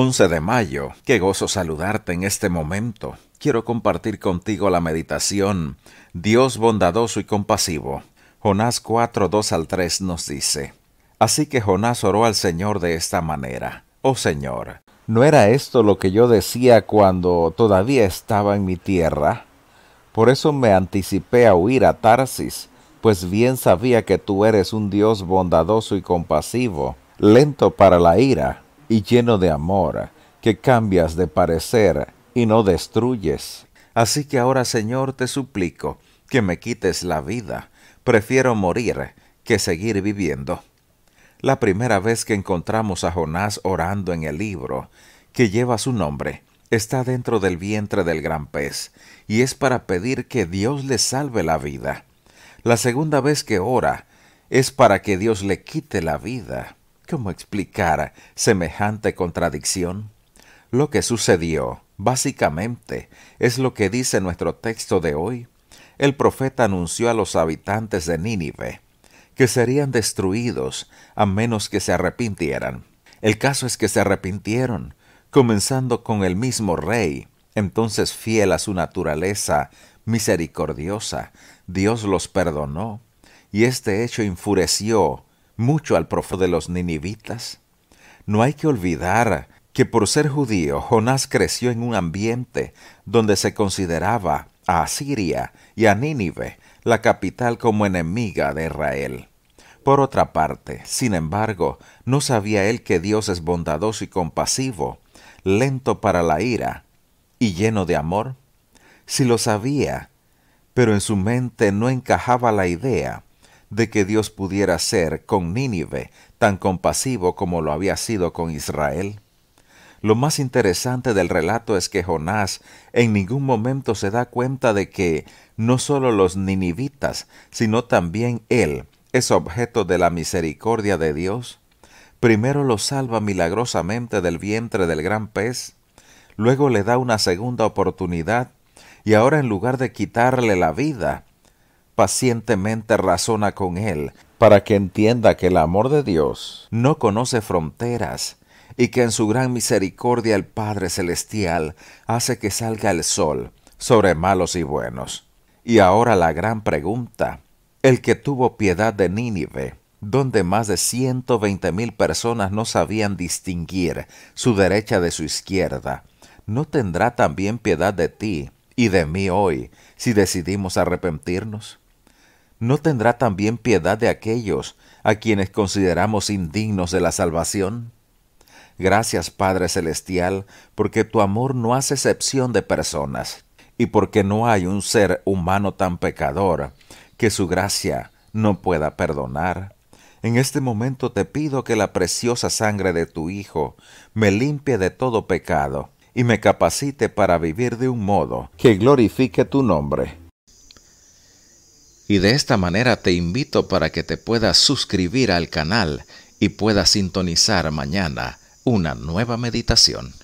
11 de mayo, qué gozo saludarte en este momento. Quiero compartir contigo la meditación Dios bondadoso y compasivo. Jonás 4, 2 al 3 nos dice, Así que Jonás oró al Señor de esta manera, Oh Señor, ¿no era esto lo que yo decía cuando todavía estaba en mi tierra? Por eso me anticipé a huir a Tarsis, pues bien sabía que tú eres un Dios bondadoso y compasivo, lento para la ira y lleno de amor, que cambias de parecer y no destruyes. Así que ahora, Señor, te suplico que me quites la vida. Prefiero morir que seguir viviendo. La primera vez que encontramos a Jonás orando en el libro, que lleva su nombre, está dentro del vientre del gran pez, y es para pedir que Dios le salve la vida. La segunda vez que ora, es para que Dios le quite la vida. ¿Cómo explicar semejante contradicción? Lo que sucedió, básicamente, es lo que dice nuestro texto de hoy. El profeta anunció a los habitantes de Nínive que serían destruidos a menos que se arrepintieran. El caso es que se arrepintieron, comenzando con el mismo rey, entonces fiel a su naturaleza misericordiosa, Dios los perdonó, y este hecho enfureció mucho al profeta de los ninivitas. No hay que olvidar que por ser judío, Jonás creció en un ambiente donde se consideraba a Asiria y a Nínive, la capital, como enemiga de Israel. Por otra parte, sin embargo, no sabía él que Dios es bondadoso y compasivo, lento para la ira y lleno de amor. Si sí lo sabía, pero en su mente no encajaba la idea de que Dios pudiera ser con Nínive tan compasivo como lo había sido con Israel? Lo más interesante del relato es que Jonás en ningún momento se da cuenta de que no solo los ninivitas, sino también él es objeto de la misericordia de Dios. Primero lo salva milagrosamente del vientre del gran pez, luego le da una segunda oportunidad y ahora en lugar de quitarle la vida, pacientemente razona con él para que entienda que el amor de Dios no conoce fronteras y que en su gran misericordia el Padre Celestial hace que salga el sol sobre malos y buenos. Y ahora la gran pregunta, el que tuvo piedad de Nínive, donde más de 120 mil personas no sabían distinguir su derecha de su izquierda, ¿no tendrá también piedad de ti y de mí hoy si decidimos arrepentirnos? ¿no tendrá también piedad de aquellos a quienes consideramos indignos de la salvación? Gracias, Padre Celestial, porque tu amor no hace excepción de personas, y porque no hay un ser humano tan pecador que su gracia no pueda perdonar. En este momento te pido que la preciosa sangre de tu Hijo me limpie de todo pecado y me capacite para vivir de un modo que glorifique tu nombre. Y de esta manera te invito para que te puedas suscribir al canal y puedas sintonizar mañana una nueva meditación.